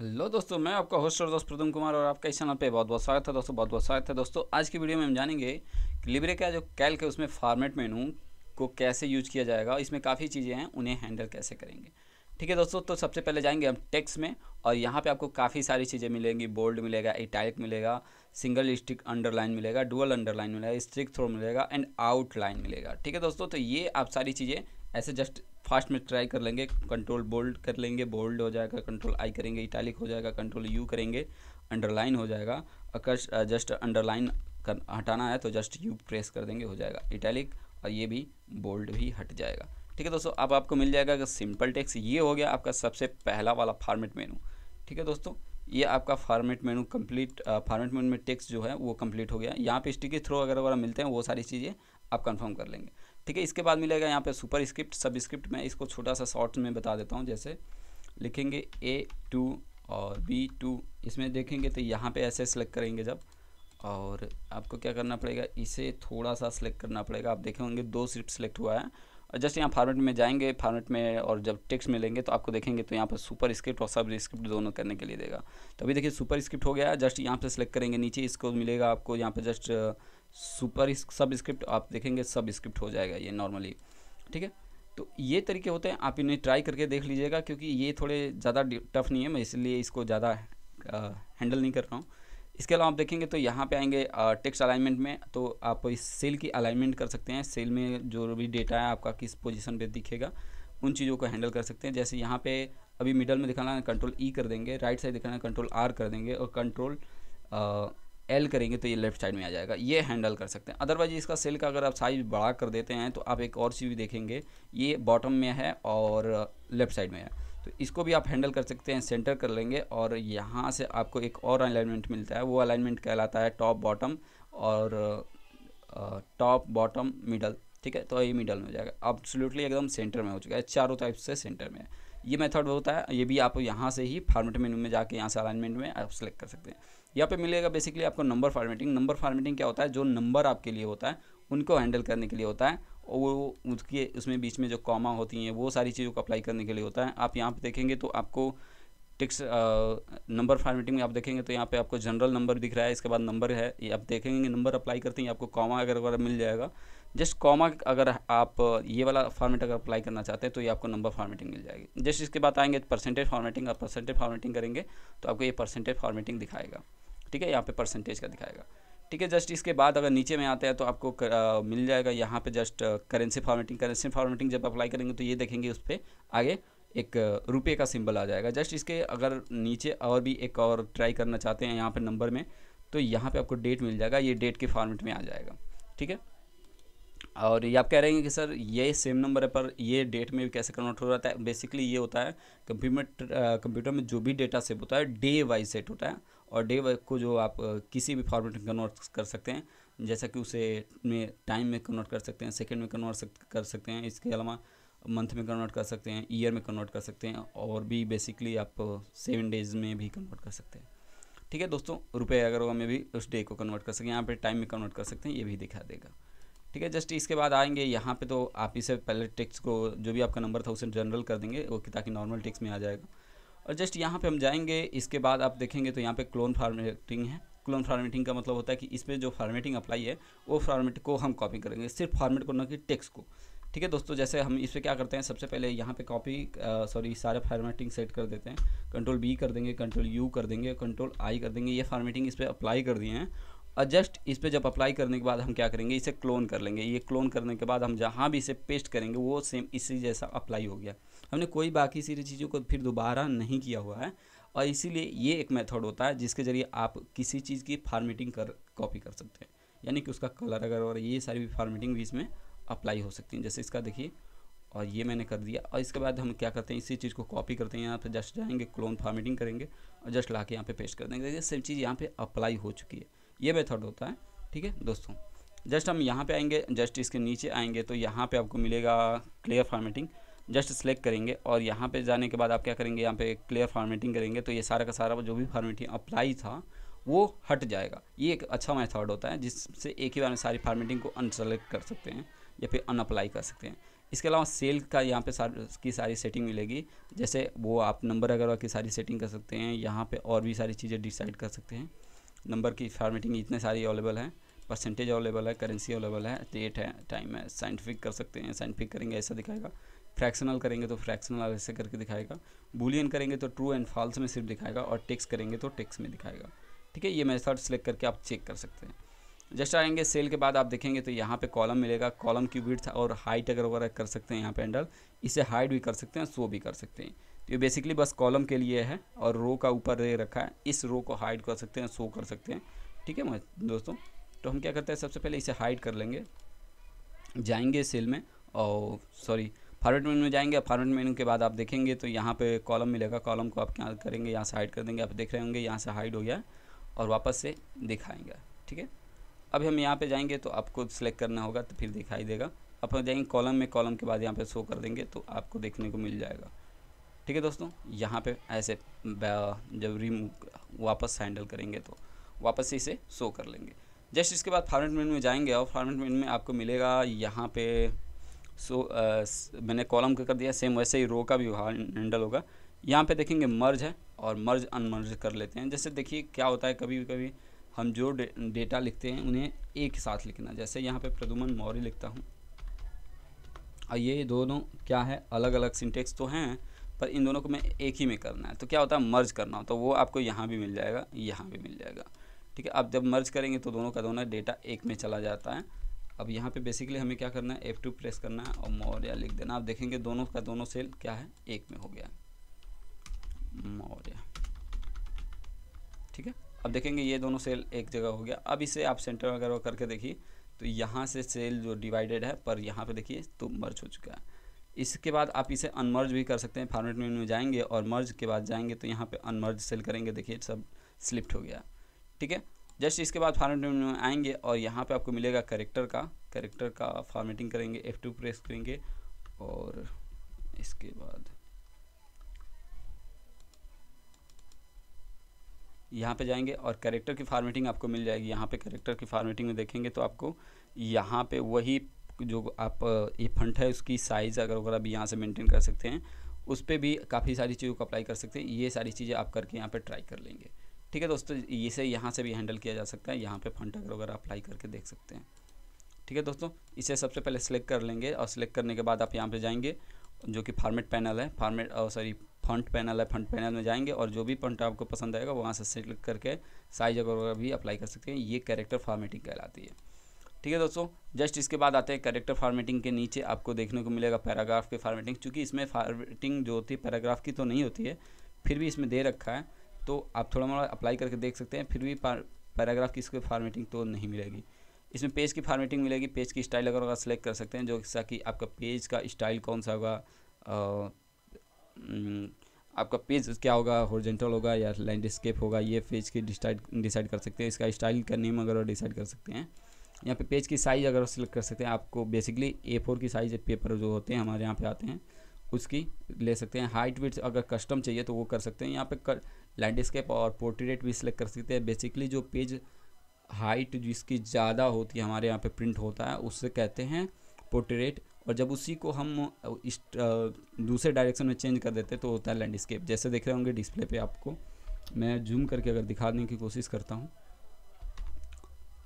hello दोस्तों मैं आपका होस्ट और दोस्त प्रदम कुमार और आपका इस चैनल पे बहुत बहुत स्वागत है दोस्तों बहुत बहुत स्वागत है दोस्तों आज की वीडियो में हम जानेंगे कि लिब्रे का जो कैल्क है उसमें फॉर्मेट मेनू को कैसे यूज किया जाएगा इसमें काफ़ी चीज़ें हैं उन्हें हैंडल कैसे करेंगे ठीक है दोस्तों तो सबसे पहले जाएंगे हम टेक्स में और यहाँ पर आपको काफ़ी सारी चीज़ें मिलेंगी बोल्ड मिलेगा इटाइक मिलेगा सिंगल स्टिक अंडरलाइन मिलेगा डुअल अंडरलाइन मिलेगा स्ट्रिक थ्रो मिलेगा एंड आउटलाइन मिलेगा ठीक है दोस्तों तो ये आप सारी चीज़ें ऐसे जस्ट फास्ट में ट्राई कर लेंगे कंट्रोल बोल्ड कर लेंगे बोल्ड हो जाएगा कंट्रोल आई करेंगे इटैलिक हो जाएगा कंट्रोल यू करेंगे अंडरलाइन हो जाएगा अगर जस्ट अंडरलाइन कर हटाना है तो जस्ट यू प्रेस कर देंगे हो जाएगा इटैलिक और ये भी बोल्ड भी हट जाएगा ठीक है दोस्तों अब आपको मिल जाएगा अगर सिंपल टेक्स ये हो गया आपका सबसे पहला वाला फार्मेट मेनू ठीक है दोस्तों ये आपका format menu complete format menu में टेक्स जो है वो कंप्लीट हो गया यहाँ पे स्टिकी थ्रो अगर वगैरह मिलते हैं वो सारी चीज़ें आप कंफर्म कर लेंगे ठीक है इसके बाद मिलेगा यहाँ पे सुपर स्क्रिप्ट सब स्क्रिप्ट मैं इसको छोटा सा शॉर्ट में बता देता हूँ जैसे लिखेंगे ए टू और बी टू इसमें देखेंगे तो यहाँ पे ऐसे सेलेक्ट करेंगे जब और आपको क्या करना पड़ेगा इसे थोड़ा सा सिलेक्ट करना पड़ेगा आप देखे होंगे दो स्क्रिप्ट सेलेक्ट हुआ है और जस्ट यहाँ फार्मेट में जाएंगे फार्मेट में और जब टेक्स्ट मिलेंगे तो आपको देखेंगे तो यहाँ पर सुपर स्क्रिप्ट और सब स्क्रिप्ट दोनों करने के लिए देगा तो अभी देखिए सुपर स्क्रिप्ट हो गया जस्ट यहाँ पर सेलेक्ट करेंगे नीचे इसको मिलेगा आपको यहाँ पर जस्ट सुपर सब स्क्रिप्ट आप देखेंगे सब स्क्रिप्ट हो जाएगा ये नॉर्मली ठीक है तो ये तरीके होते हैं आप इन्हें ट्राई करके देख लीजिएगा क्योंकि ये थोड़े ज़्यादा टफ नहीं है मैं इसलिए इसको ज़्यादा हैंडल नहीं कर रहा हूँ इसके अलावा आप देखेंगे तो यहाँ पे आएंगे टेक्स्ट अलाइनमेंट में तो आप इस सेल की अलाइनमेंट कर सकते हैं सेल में जो भी डेटा है आपका किस पोजिशन पर दिखेगा उन चीज़ों को हैंडल कर सकते हैं जैसे यहाँ पर अभी मिडल में दिखाना कंट्रोल ई e कर देंगे राइट साइड दिखाना कंट्रोल आर कर देंगे और कंट्रोल एल करेंगे तो ये लेफ्ट साइड में आ जाएगा ये हैंडल कर सकते हैं अदरवाइज इसका सेल का अगर आप साइज बड़ा कर देते हैं तो आप एक और चीज़ भी देखेंगे ये बॉटम में है और लेफ्ट uh, साइड में है तो इसको भी आप हैंडल कर सकते हैं सेंटर कर लेंगे और यहाँ से आपको एक और अलाइनमेंट मिलता है वो अलाइनमेंट कहलाता है टॉप बॉटम और टॉप बॉटम मिडल ठीक है तो ये मिडल में हो जाएगा सोल्यूटली एकदम सेंटर में हो चुका है चारों टाइप से सेंटर में है ये मेथड होता है ये भी आप यहाँ से ही फार्मेट मेनू में जाके यहाँ से अलाइनमेंट में आप सेलेक्ट कर सकते हैं यहाँ पे मिलेगा बेसिकली आपको नंबर फार्मेटिंग नंबर फार्मेटिंग क्या होता है जो नंबर आपके लिए होता है उनको हैंडल करने के लिए होता है और वो उसके उसमें बीच में जो कॉमा होती हैं वो सारी चीज़ों को अप्लाई करने के लिए होता है आप यहाँ पर देखेंगे तो आपको टिक्स नंबर फार्मेटिंग में आप देखेंगे तो यहाँ पे आपको जनरल नंबर दिख रहा है इसके बाद नंबर है ये आप देखेंगे नंबर अप्लाई करते हैं आपको कॉमा अगर वगैरह मिल जाएगा जस्ट कॉमा अगर आप ये वाला फॉर्मेट अगर अप्लाई करना चाहते हैं तो ये आपको नंबर फार्मेटिंग मिल जाएगी जस्ट इसके बाद आएंगे परसेंटेज फार्मेटिंग आप परसेंटेज फार्मेटिंग करेंगे तो आपको ये परसेंटेज फार्मेटिंग दिखाएगा ठीक है यहाँ पे परसेंटेज का दिखाएगा ठीक है जस्ट इसके बाद अगर नीचे में आता है तो आपको कर, आ, मिल जाएगा यहाँ पे just currency formatting currency formatting जब अप्लाई करेंगे तो ये देखेंगे उस पर आगे एक रुपये का सिंबल आ जाएगा जस्ट इसके अगर नीचे और भी एक और ट्राई करना चाहते हैं यहाँ पर नंबर में तो यहाँ पर आपको डेट मिल जाएगा ये डेट के फॉर्मेट में आ जाएगा ठीक है और ये आप कह रहे हैं कि सर ये सेम नंबर है पर ये डेट में भी कैसे कन्वर्ट हो रहा है बेसिकली ये होता है कंप्यूटर कंप्यूटर में जो भी डेटा सेव होता है डे वाइज सेट होता है और डे वर्क को जो आप किसी भी फॉर्मेट में कन्वर्ट कर सकते हैं जैसा कि उसे में टाइम में कन्वर्ट कर सकते हैं सेकेंड में कन्वर्ट कर सकते हैं इसके अलावा मंथ में कन्वर्ट कर सकते हैं ईयर में कन्वर्ट कर सकते हैं और भी बेसिकली आप सेवन डेज में भी कन्वर्ट कर सकते हैं ठीक है दोस्तों रुपये अगर वो हमें भी उस डे को कन्वर्ट कर सकें यहाँ पे टाइम में कन्वर्ट कर सकते हैं ये भी दिखा देगा ठीक है जस्ट इसके बाद आएंगे यहाँ पे तो आप इसे पहले टेक्स्ट को जो भी आपका नंबर था उसे जनरल कर देंगे वो ताकि नॉर्मल टेक्स्ट में आ जाएगा और जस्ट यहाँ पे हम जाएंगे इसके बाद आप देखेंगे तो यहाँ पे क्लोन फार्मेटिंग है क्लोन फार्मेटिंग का मतलब होता है कि इसमें जो फार्मेटिंग अप्लाई है वो फॉर्मेट को हम कॉपी करेंगे सिर्फ फार्मेट को ना कि टेक्स्ट को ठीक है दोस्तों जैसे हम इस पर क्या करते हैं सबसे पहले यहाँ पे कॉपी सॉरी सारे फार्मेटिंग सेट कर देते हैं कंट्रोल बी कर देंगे कंट्रोल यू कर देंगे कंट्रोल आई कर देंगे ये फार्मेटिंग इस पर अप्लाई कर दिए हैं और जस्ट इस पर जब अप्लाई करने के बाद हम क्या करेंगे इसे क्लोन कर लेंगे ये क्लोन करने के बाद हम जहाँ भी इसे पेस्ट करेंगे वो सेम इसी जैसा अप्लाई हो गया हमने कोई बाकी सी चीज़ों को फिर दोबारा नहीं किया हुआ है और इसीलिए ये एक मेथड होता है जिसके ज़रिए आप किसी चीज़ की फार्मेटिंग कर कॉपी कर सकते हैं यानी कि उसका कलर अगर और ये सारी भी फार्मेटिंग भी इसमें अप्लाई हो सकती हैं जैसे इसका देखिए और ये मैंने कर दिया और इसके बाद हम क्या करते हैं इसी चीज़ को कॉपी करते हैं यहाँ पर जस्ट जाएंगे क्लोन फार्मेटिंग करेंगे और जस्ट ला के यहाँ पे पेस्ट कर देंगे देखिए सेम चीज़ यहाँ पर अप्लाई हो चुकी है ये मेथड होता है ठीक है दोस्तों जस्ट हम यहाँ पर आएंगे जस्ट इसके नीचे आएंगे तो यहाँ पर आपको मिलेगा क्लियर फार्मेटिंग जस्ट सेलेक्ट करेंगे और यहाँ पे जाने के बाद आप क्या करेंगे यहाँ पे क्लियर फार्मेटिंग करेंगे तो ये सारा का सारा जो भी फार्मेटिंग अप्लाई था वो हट जाएगा ये एक अच्छा मेथड होता है जिससे एक ही बार में सारी फार्मेटिंग को अनसेलेक्ट कर सकते हैं या फिर अनअप्लाई कर सकते हैं इसके अलावा सेल का यहाँ पे सार, की सारी सेटिंग मिलेगी जैसे वो आप नंबर वगैरह की सारी सेटिंग कर सकते हैं यहाँ पे और भी सारी चीज़ें डिसाइड कर सकते हैं नंबर की फार्मेटिंग इतने सारी अवेलेबल हैं परसेंटेज अवेलेबल है करेंसी अवेलेबल है डेट है टाइम है साइंटिफिक कर सकते हैं साइंटिफिक करेंगे ऐसा दिखाएगा फ्रैक्शनल करेंगे तो फ्रैक्शनल ऐसे करके दिखाएगा बुलियन करेंगे तो ट्रू एंड फॉल्स में सिर्फ दिखाएगा और टेक्स करेंगे तो टेक्स में दिखाएगा ठीक है ये मेथड सेलेक्ट करके आप चेक कर सकते हैं जस्ट आएंगे सेल के बाद आप देखेंगे तो यहाँ पे कॉलम मिलेगा कॉलम की विड्थ और हाइट अगर वगैरह कर सकते हैं यहाँ पे एंडल इसे हाइड भी कर सकते हैं सो भी कर सकते हैं तो ये बेसिकली बस कॉलम के लिए है और रो का ऊपर दे रखा है इस रो को हाइड कर सकते हैं सो कर सकते हैं ठीक है दोस्तों तो हम क्या करते हैं सबसे पहले इसे हाइड कर लेंगे जाएंगे सेल में और सॉरी फॉर्मेट मेनू में जाएंगे फॉर्मेट मेनू के बाद आप देखेंगे तो यहाँ पे कॉलम मिलेगा कॉलम को आप क्या करेंगे यहाँ से हाइड कर देंगे आप देख रहे होंगे यहाँ से हाइड हो गया और वापस से दिखाएंगे ठीक है अभी हम यहाँ पे जाएंगे तो आपको सेलेक्ट करना होगा तो फिर दिखाई देगा आप जाएंगे कॉलम में कॉलम के बाद यहाँ पर शो कर देंगे तो आपको देखने को मिल जाएगा ठीक है दोस्तों यहाँ पर ऐसे जब रिमूव वापस हैंडल करेंगे तो वापस इसे शो कर लेंगे जस्ट इसके बाद फॉर्मेट मेनू में जाएंगे और फॉर्मेट मेनू में आपको मिलेगा यहाँ पे सो so, uh, मैंने कॉलम का कर दिया सेम वैसे ही रो का भी हैंडल होगा यहाँ पे देखेंगे मर्ज है और मर्ज अनमर्ज कर लेते हैं जैसे देखिए क्या होता है कभी कभी हम जो डे, डेटा लिखते हैं उन्हें एक साथ लिखना जैसे यहाँ पे प्रदुमन मौर्य लिखता हूँ और ये दोनों क्या है अलग अलग सिंटेक्स तो हैं पर इन दोनों को मैं एक ही में करना है तो क्या होता है मर्ज करना हो तो वो आपको यहाँ भी मिल जाएगा यहाँ भी मिल जाएगा ठीक है आप जब मर्ज करेंगे तो दोनों का दोनों डेटा एक में चला जाता है अब यहाँ पे बेसिकली हमें क्या करना है F2 प्रेस करना है और मौर्य लिख देना आप देखेंगे दोनों का दोनों सेल क्या है एक में हो गया मौर्य ठीक है अब देखेंगे ये दोनों सेल एक जगह हो गया अब इसे आप सेंटर वगैरह करके देखिए तो यहाँ से सेल जो डिवाइडेड है पर यहाँ पे देखिए तो मर्ज हो चुका है इसके बाद आप इसे अनमर्ज भी कर सकते हैं फॉर्मेट में जाएंगे और मर्ज के बाद जाएंगे तो यहाँ पे अनमर्ज सेल करेंगे देखिए सब स्लिप्ट हो गया ठीक है जस्ट इसके बाद फॉर्मेटिंग में आएंगे और यहाँ पे आपको मिलेगा करेक्टर का करेक्टर का फॉर्मेटिंग करेंगे एफ टू प्रेस करेंगे और इसके बाद यहाँ पे जाएंगे और करेक्टर की फार्मेटिंग आपको मिल जाएगी यहाँ पे करेक्टर की फार्मेटिंग में देखेंगे तो आपको यहाँ पे वही जो आप ये फंट है उसकी साइज़ अगर वगैरह भी यहाँ से मेनटेन कर सकते हैं उस पर भी काफ़ी सारी चीज़ों को अप्लाई कर सकते हैं ये सारी चीज़ें आप करके यहाँ पर ट्राई कर लेंगे ठीक है दोस्तों इसे यहाँ से भी हैंडल किया जा सकता है यहाँ पे फंड अगर वगैरह अप्लाई करके देख सकते हैं ठीक है दोस्तों इसे सबसे पहले सेलेक्ट कर लेंगे और सेलेक्ट करने के बाद आप यहाँ पे जाएंगे जो कि फार्मेट पैनल है फार्मेट सॉरी फंड पैनल है फंड पैनल में जाएंगे और जो भी फंड आपको पसंद आएगा वहाँ से सेलेक्ट करके साइज वगैरह भी अप्लाई कर सकते हैं ये कैरेक्टर फार्मेटिंग कहलाती है ठीक है दोस्तों जस्ट इसके बाद आते हैं कैरेक्टर फार्मेटिंग के नीचे आपको देखने को मिलेगा पैराग्राफ की फार्मेटिंग चूँकि इसमें फार्मेटिंग जो होती है पैराग्राफ की तो नहीं होती है फिर भी इसमें दे रखा है तो आप थोड़ा मोड़ा अप्लाई करके देख सकते हैं फिर भी पैराग्राफ की इसकी फार्मेटिंग तो नहीं मिलेगी इसमें पेज की फार्मेटिंग मिलेगी पेज की स्टाइल अगर होगा सेलेक्ट कर सकते हैं जैसा कि आपका पेज का स्टाइल कौन सा होगा आपका पेज क्या होगा हॉर्जेंटल होगा या लैंडस्केप होगा ये पेज की डिसाइड डिसाइड कर सकते हैं इसका स्टाइल का नेम अगर डिसाइड कर सकते हैं यहाँ पे पेज की साइज़ अगर सिलेक्ट कर सकते हैं आपको बेसिकली ए फोर की साइज़ पेपर जो होते हैं हमारे यहाँ पे आते हैं उसकी ले सकते हैं हाइट विथ अगर कस्टम चाहिए तो वो कर सकते हैं यहाँ पे कर लैंडस्केप और पोर्ट्रेट भी सिलेक्ट कर सकते हैं बेसिकली जो पेज हाइट जिसकी ज़्यादा होती है हमारे यहाँ पे प्रिंट होता है उससे कहते हैं पोर्ट्रेट और जब उसी को हम इस दूसरे डायरेक्शन में चेंज कर देते हैं तो होता है लैंडस्केप जैसे देख रहे होंगे डिस्प्ले पे आपको मैं जूम करके अगर दिखाने की कोशिश करता हूँ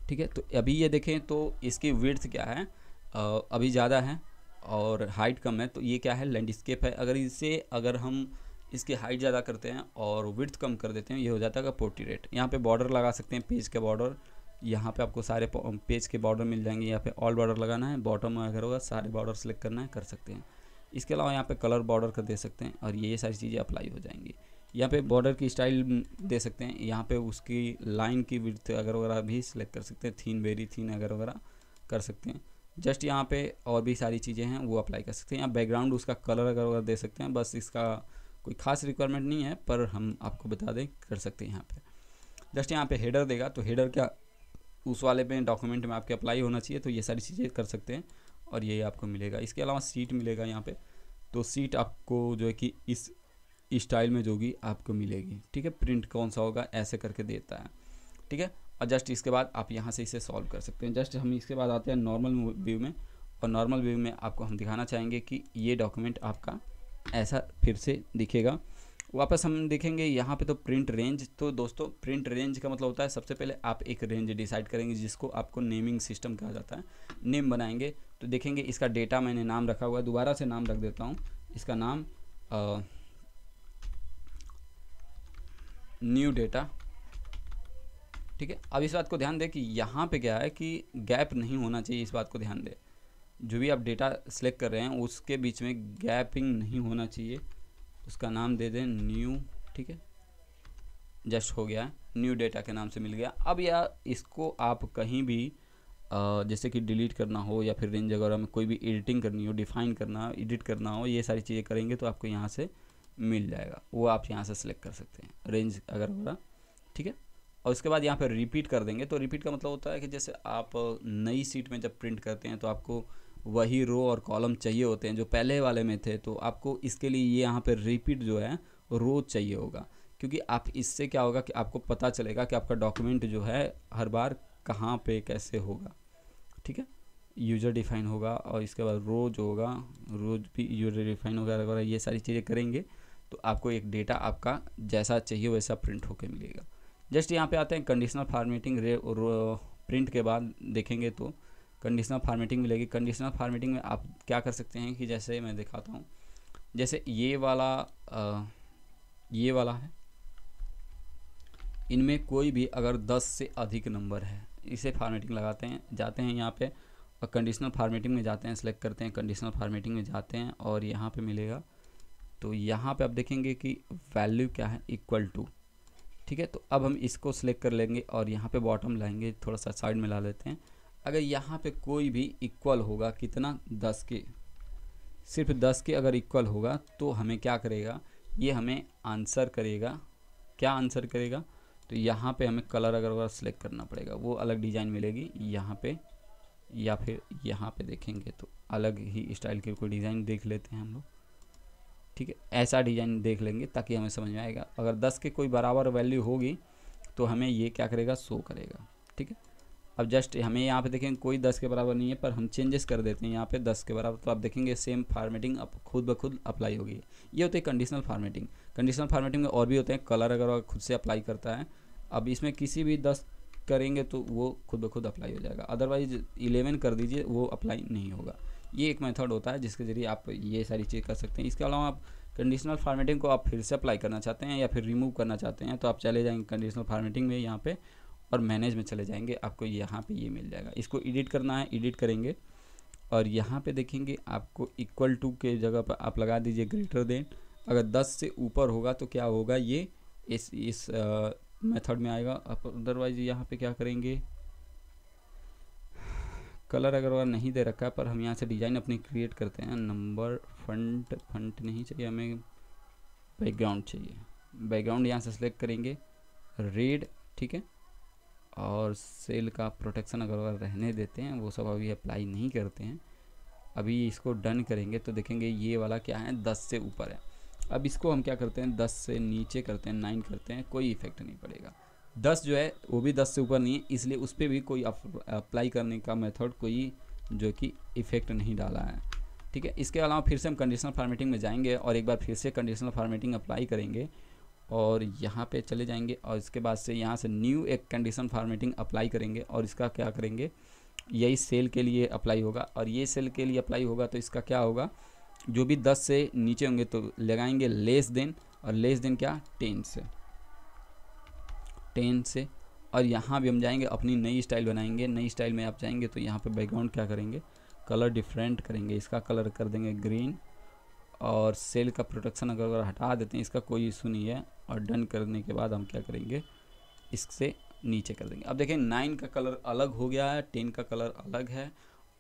ठीक है तो अभी ये देखें तो इसकी विर्थ क्या है अभी ज़्यादा है और हाइट कम है तो ये क्या है लैंडस्केप है अगर इसे अगर हम इसकी हाइट ज़्यादा करते हैं और विर्थ कम कर देते हैं ये हो जाता है पोर्ट्रेट यहाँ पे बॉर्डर लगा सकते हैं पेज के बॉर्डर यहाँ पे आपको सारे पेज के बॉर्डर मिल जाएंगे यहाँ पे ऑल बॉर्डर लगाना है बॉटम अगर होगा सारे बॉर्डर सेलेक्ट करना है कर सकते हैं इसके अलावा यहाँ पे कलर बॉर्डर कर दे सकते हैं और ये सारी चीज़ें अप्लाई हो जाएंगी यहाँ पे बॉर्डर की स्टाइल दे सकते हैं यहाँ पे उसकी लाइन की विर्थ अगर वगैरह भी सिलेक्ट कर सकते हैं थीन वेरी थीन अगर वगैरह कर सकते हैं जस्ट यहाँ पे और भी सारी चीज़ें हैं वो अप्लाई कर सकते हैं यहाँ बैकग्राउंड उसका कलर अगर वगैरह दे सकते हैं बस इसका कोई खास रिक्वायरमेंट नहीं है पर हम आपको बता दें कर सकते हैं यहाँ पे जस्ट यहाँ पे हेडर देगा तो हेडर क्या उस वाले पे डॉक्यूमेंट में आपके अप्लाई होना चाहिए तो ये सारी चीज़ें कर सकते हैं और ये आपको मिलेगा इसके अलावा सीट मिलेगा यहाँ पे तो सीट आपको जो है कि इस स्टाइल में जो होगी आपको मिलेगी ठीक है प्रिंट कौन सा होगा ऐसे करके देता है ठीक है और जस्ट इसके बाद आप यहाँ से इसे सॉल्व कर सकते हैं जस्ट हम इसके बाद आते हैं नॉर्मल व्यू में और नॉर्मल व्यू में आपको हम दिखाना चाहेंगे कि ये डॉक्यूमेंट आपका ऐसा फिर से दिखेगा वापस हम देखेंगे यहाँ पे तो प्रिंट रेंज तो दोस्तों प्रिंट रेंज का मतलब होता है सबसे पहले आप एक रेंज डिसाइड करेंगे जिसको आपको नेमिंग सिस्टम कहा जाता है नेम बनाएंगे तो देखेंगे इसका डेटा मैंने नाम रखा हुआ है दोबारा से नाम रख देता हूँ इसका नाम न्यू डेटा ठीक है अब इस बात को ध्यान दें कि यहाँ पे क्या है कि गैप नहीं होना चाहिए इस बात को ध्यान दें जो भी आप डेटा सेलेक्ट कर रहे हैं उसके बीच में गैपिंग नहीं होना चाहिए उसका नाम दे दें न्यू ठीक है जस्ट हो गया न्यू डेटा के नाम से मिल गया अब या इसको आप कहीं भी जैसे कि डिलीट करना हो या फिर रेंज वगैरह में कोई भी एडिटिंग करनी हो डिफाइन करना हो एडिट करना हो ये सारी चीज़ें करेंगे तो आपको यहाँ से मिल जाएगा वो आप यहाँ से सिलेक्ट कर सकते हैं रेंज अगर वगैरह ठीक है और उसके बाद यहाँ पर रिपीट कर देंगे तो रिपीट का मतलब होता है कि जैसे आप नई सीट में जब प्रिंट करते हैं तो आपको वही रो और कॉलम चाहिए होते हैं जो पहले वाले में थे तो आपको इसके लिए ये यहाँ पर रिपीट जो है रो चाहिए होगा क्योंकि आप इससे क्या होगा कि आपको पता चलेगा कि आपका डॉक्यूमेंट जो है हर बार कहाँ पे कैसे होगा ठीक है यूजर डिफाइन होगा और इसके बाद रो जो होगा रोज भी यूजर डिफाइन होगा वगैरह ये सारी चीज़ें करेंगे तो आपको एक डेटा आपका जैसा चाहिए वैसा प्रिंट होकर मिलेगा जस्ट यहाँ पे आते हैं कंडीशनल फार्मेटिंग रे प्रिंट के बाद देखेंगे तो कंडीशनल फार्मेटिंग मिलेगी कंडीशनल फार्मेटिंग में आप क्या कर सकते हैं कि जैसे मैं दिखाता हूँ जैसे ये वाला आ, ये वाला है इनमें कोई भी अगर 10 से अधिक नंबर है इसे फार्मेटिंग लगाते हैं जाते हैं यहाँ पे और कंडीशनल फार्मेटिंग में जाते हैं सेलेक्ट करते हैं कंडीशनल फार्मेटिंग में जाते हैं और यहाँ पे मिलेगा तो यहाँ पे आप देखेंगे कि वैल्यू क्या है इक्वल टू ठीक है तो अब हम इसको सिलेक्ट कर लेंगे और यहाँ पे बॉटम लाएंगे थोड़ा सा साइड में ला लेते हैं अगर यहाँ पे कोई भी इक्वल होगा कितना दस के सिर्फ दस के अगर इक्वल होगा तो हमें क्या करेगा ये हमें आंसर करेगा क्या आंसर करेगा तो यहाँ पे हमें कलर अगर अगर सेलेक्ट करना पड़ेगा वो अलग डिज़ाइन मिलेगी यहाँ पे या फिर यहाँ पे देखेंगे तो अलग ही स्टाइल की कोई डिज़ाइन देख लेते हैं हम लोग ठीक है ऐसा डिज़ाइन देख लेंगे ताकि हमें समझ में आएगा अगर दस के कोई बराबर वैल्यू होगी तो हमें ये क्या करेगा शो करेगा ठीक है अब जस्ट हमें यहाँ पे देखेंगे कोई दस के बराबर नहीं है पर हम चेंजेस कर देते हैं यहाँ पे दस के बराबर तो आप देखेंगे सेम फार्मेटिंग अब खुद ब खुद अप्लाई होगी ये होती है कंडीशनल फार्मेटिंग कंडीशनल फार्मेटिंग में और भी होते हैं कलर अगर खुद से अप्लाई करता है अब इसमें किसी भी दस करेंगे तो वो खुद ब खुद अप्लाई हो जाएगा अदरवाइज इलेवन कर दीजिए वो अप्लाई नहीं होगा ये एक मेथड होता है जिसके ज़रिए आप ये सारी चीज़ कर सकते हैं इसके अलावा आप कंडीशनल फार्मेटिंग को आप फिर से अप्लाई करना चाहते हैं या फिर रिमूव करना चाहते हैं तो आप चले जाएंगे कंडीशनल फार्मेटिंग में यहाँ पे और मैनेज में चले जाएंगे आपको यहाँ पे ये मिल जाएगा इसको एडिट करना है एडिट करेंगे और यहाँ पे देखेंगे आपको इक्वल टू के जगह पर आप लगा दीजिए ग्रेटर देन अगर 10 से ऊपर होगा तो क्या होगा ये इस इस मेथड में आएगा अदरवाइज यहाँ पे क्या करेंगे कलर अगर वह नहीं दे रखा है पर हम यहाँ से डिज़ाइन अपनी क्रिएट करते हैं नंबर फंट फंट नहीं चाहिए हमें बैकग्राउंड चाहिए बैकग्राउंड यहाँ से सेलेक्ट करेंगे रेड ठीक है और सेल का प्रोटेक्शन अगर रहने देते हैं वो सब अभी अप्लाई नहीं करते हैं अभी इसको डन करेंगे तो देखेंगे ये वाला क्या है दस से ऊपर है अब इसको हम क्या करते हैं दस से नीचे करते हैं नाइन करते हैं कोई इफेक्ट नहीं पड़ेगा दस जो है वो भी दस से ऊपर नहीं है इसलिए उस पर भी कोई अप्लाई करने का मेथड कोई जो कि इफेक्ट नहीं डाला है ठीक है इसके अलावा फिर से हम कंडीशनल फार्मेटिंग में जाएंगे और एक बार फिर से कंडीशनल फार्मेटिंग अप्लाई करेंगे और यहाँ पे चले जाएंगे और इसके बाद से यहाँ से न्यू एक कंडीशन फार्मेटिंग अप्लाई करेंगे और इसका क्या करेंगे यही सेल के लिए अप्लाई होगा और ये सेल के लिए अप्लाई होगा तो इसका क्या होगा जो भी दस से नीचे होंगे तो लगाएंगे लेस देन और लेस देन क्या टेन से टेन से और यहाँ भी हम जाएंगे अपनी नई स्टाइल बनाएंगे नई स्टाइल में आप जाएंगे तो यहाँ पे बैकग्राउंड क्या करेंगे कलर डिफरेंट करेंगे इसका कलर कर देंगे ग्रीन और सेल का प्रोटेक्शन अगर अगर हटा देते हैं इसका कोई इशू नहीं है और डन करने के बाद हम क्या करेंगे इससे नीचे कर देंगे अब देखें नाइन का कलर अलग हो गया है टेन का कलर अलग है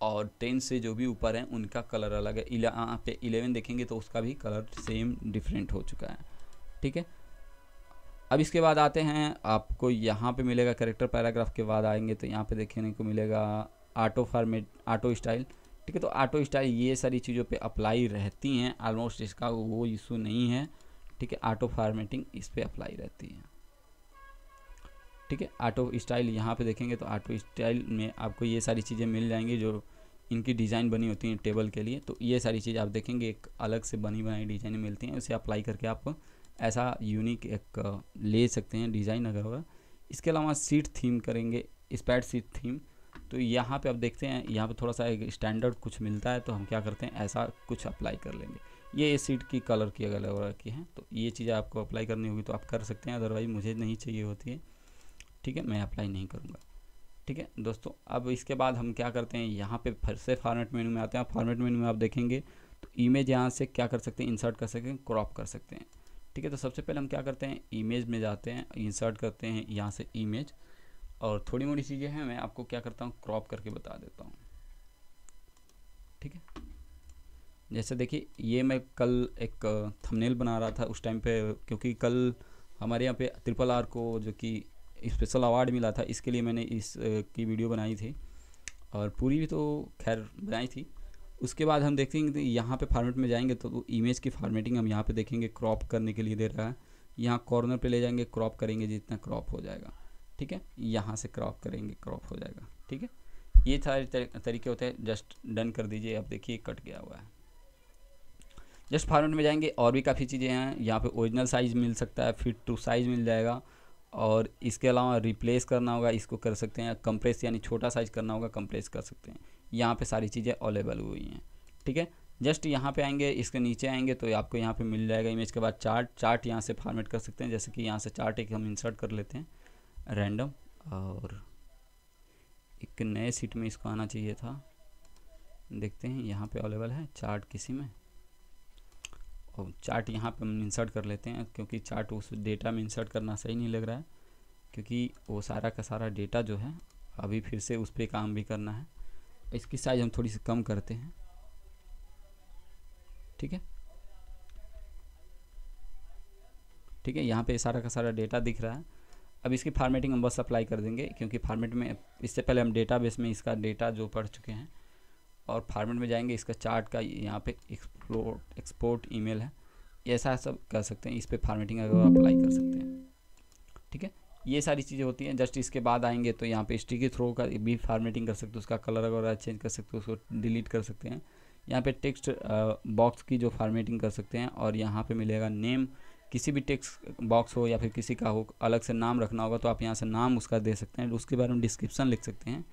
और टेन से जो भी ऊपर हैं उनका कलर अलग है यहाँ पे इलेवन देखेंगे तो उसका भी कलर सेम डिफरेंट हो चुका है ठीक है अब इसके बाद आते हैं आपको यहाँ पे मिलेगा करेक्टर पैराग्राफ के बाद आएंगे तो यहाँ पे देखने को मिलेगा ऑटो फार्मेट ऑटो स्टाइल ठीक है तो ऑटो स्टार ये सारी चीज़ों पे अप्लाई रहती हैं ऑलमोस्ट इसका वो इशू नहीं है ठीक है ऑटो फार्मेटिंग इस पर अप्लाई रहती है ठीक है ऑटो स्टाइल यहाँ पे देखेंगे तो ऑटो स्टाइल में आपको ये सारी चीज़ें मिल जाएंगी जो इनकी डिज़ाइन बनी होती हैं टेबल के लिए तो ये सारी चीज़ आप देखेंगे एक अलग से बनी बनाई डिज़ाइन मिलती हैं उसे अप्लाई करके आप ऐसा यूनिक एक ले सकते हैं डिज़ाइन अगर होगा इसके अलावा सीट थीम करेंगे स्पैड सीट थीम तो यहाँ पे आप देखते हैं यहाँ पे थोड़ा सा एक स्टैंडर्ड कुछ मिलता है तो हम क्या करते हैं ऐसा कुछ अप्लाई कर लेंगे ये ए सीट की कलर की अगर वगैरह की है तो ये चीज़ें आपको अप्लाई करनी होगी तो आप कर सकते हैं अदरवाइज मुझे नहीं चाहिए होती है ठीक है मैं अप्लाई नहीं करूँगा ठीक है दोस्तों अब इसके बाद हम क्या करते हैं यहाँ पर फिर से फॉर्मेट मेनू में आते हैं फॉर्मेट मेनू में आप देखेंगे तो इमेज यहाँ से क्या कर सकते हैं इंसर्ट कर सकते हैं क्रॉप कर सकते हैं ठीक है तो सबसे पहले हम क्या करते हैं इमेज में जाते हैं इंसर्ट करते हैं यहाँ से इमेज और थोड़ी मोटी चीज़ें हैं मैं आपको क्या करता हूँ क्रॉप करके बता देता हूँ ठीक है जैसे देखिए ये मैं कल एक थंबनेल बना रहा था उस टाइम पे क्योंकि कल हमारे यहाँ पे ट्रिपल आर को जो कि स्पेशल अवार्ड मिला था इसके लिए मैंने इस की वीडियो बनाई थी और पूरी भी तो खैर बनाई थी उसके बाद हम देखेंगे तो यहाँ पे फॉर्मेट में जाएंगे तो इमेज की फॉर्मेटिंग हम यहाँ पे देखेंगे क्रॉप करने के लिए दे रहा है यहाँ कॉर्नर पे ले जाएंगे क्रॉप करेंगे जितना क्रॉप हो जाएगा ठीक है यहाँ से क्रॉप करेंगे क्रॉप हो जाएगा ठीक है ये सारे तरीके होते हैं जस्ट डन कर दीजिए अब देखिए कट गया हुआ है जस्ट फार्मेट में जाएंगे और भी काफ़ी चीज़ें हैं यहाँ पे ओरिजिनल साइज़ मिल सकता है फिट टू साइज़ मिल जाएगा और इसके अलावा रिप्लेस करना होगा इसको कर सकते हैं कंप्रेस यानी छोटा साइज़ करना होगा कंप्रेस कर सकते हैं यहाँ पे सारी चीज़ें अवेलेबल हुई हैं ठीक है जस्ट यहाँ पे आएंगे इसके नीचे आएंगे तो आपको यहाँ पे मिल जाएगा इमेज के बाद चार्ट चार्ट यहाँ से फॉर्मेट कर सकते हैं जैसे कि यहाँ से चार्ट एक हम इंसर्ट कर लेते हैं रैंडम और एक नए सीट में इसको आना चाहिए था देखते हैं यहाँ पे अवेलेबल है चार्ट किसी में और चार्ट यहाँ पे हम इंसर्ट कर लेते हैं क्योंकि चार्ट उस डेटा में इंसर्ट करना सही नहीं लग रहा है क्योंकि वो सारा का सारा डेटा जो है अभी फिर से उस पर काम भी करना है इसकी साइज़ हम थोड़ी सी कम करते हैं ठीक है ठीक है यहाँ पे सारा का सारा डेटा दिख रहा है अब इसकी फार्मेटिंग हम बस अप्लाई कर देंगे क्योंकि फार्मेट में इससे पहले हम बेस में इसका डेटा जो पढ़ चुके हैं और फार्मेट में जाएंगे इसका चार्ट का यहाँ पे एक्सप्लोर एक्सपोर्ट ईमेल है ऐसा सब कर सकते हैं इस पर फार्मेटिंग अगर अप्लाई कर सकते हैं ठीक है ये सारी चीज़ें होती हैं जस्ट इसके बाद आएंगे तो यहाँ पे के थ्रो का भी फार्मेटिंग कर सकते हो उसका कलर वगैरह चेंज कर सकते हो उसको डिलीट कर सकते हैं यहाँ पे टेक्स्ट बॉक्स की जो फार्मेटिंग कर सकते हैं और यहाँ पे मिलेगा नेम किसी भी टेक्स्ट बॉक्स हो या फिर किसी का हो अलग से नाम रखना होगा तो आप यहाँ से नाम उसका दे सकते हैं उसके बारे में डिस्क्रिप्शन लिख सकते हैं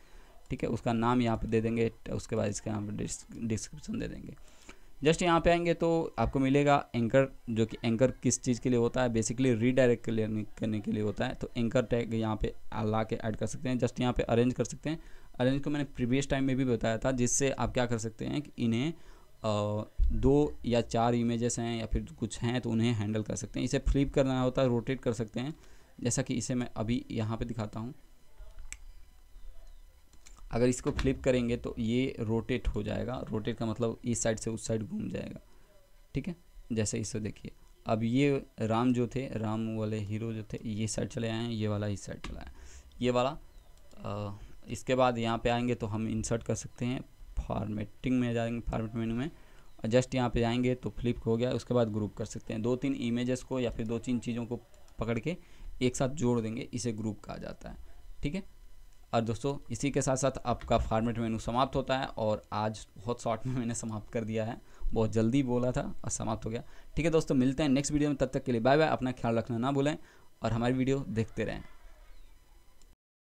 ठीक है उसका नाम यहाँ पर दे देंगे उसके बाद इसका यहाँ पर डिस्क्रिप्शन दे देंगे जस्ट यहाँ पे आएंगे तो आपको मिलेगा एंकर जो कि एंकर किस चीज़ के लिए होता है बेसिकली रीडायरेक्ट करने के लिए होता है तो एंकर टैग यहाँ पे ला के ऐड कर सकते हैं जस्ट यहाँ पे अरेंज कर सकते हैं अरेंज को मैंने प्रीवियस टाइम में भी बताया था जिससे आप क्या कर सकते हैं कि इन्हें दो या चार इमेजेस हैं या फिर कुछ हैं तो उन्हें हैंडल कर सकते हैं इसे फ्लिप करना होता है रोटेट कर सकते हैं जैसा कि इसे मैं अभी यहाँ पे दिखाता हूँ अगर इसको फ्लिप करेंगे तो ये रोटेट हो जाएगा रोटेट का मतलब इस साइड से उस साइड घूम जाएगा ठीक है जैसे इसे देखिए अब ये राम जो थे राम वाले हीरो जो थे ये साइड चले आए हैं ये वाला इस साइड चला आए ये वाला आ, इसके बाद यहाँ पे आएंगे तो हम इंसर्ट कर सकते हैं फॉर्मेटिंग में जाएंगे फॉर्मेट मेनू में और जस्ट यहाँ पे जाएंगे तो फ्लिप हो गया उसके बाद ग्रुप कर सकते हैं दो तीन इमेजेस को या फिर दो तीन चीज़ों को पकड़ के एक साथ जोड़ देंगे इसे ग्रुप कहा जाता है ठीक है और दोस्तों इसी के साथ साथ आपका फॉर्मेट मेनू समाप्त होता है और आज बहुत शॉर्ट में मैंने समाप्त कर दिया है बहुत जल्दी बोला था और समाप्त हो गया ठीक है दोस्तों मिलते हैं नेक्स्ट वीडियो में तब तक के लिए बाय बाय अपना ख्याल रखना ना भूलें और हमारी वीडियो देखते रहें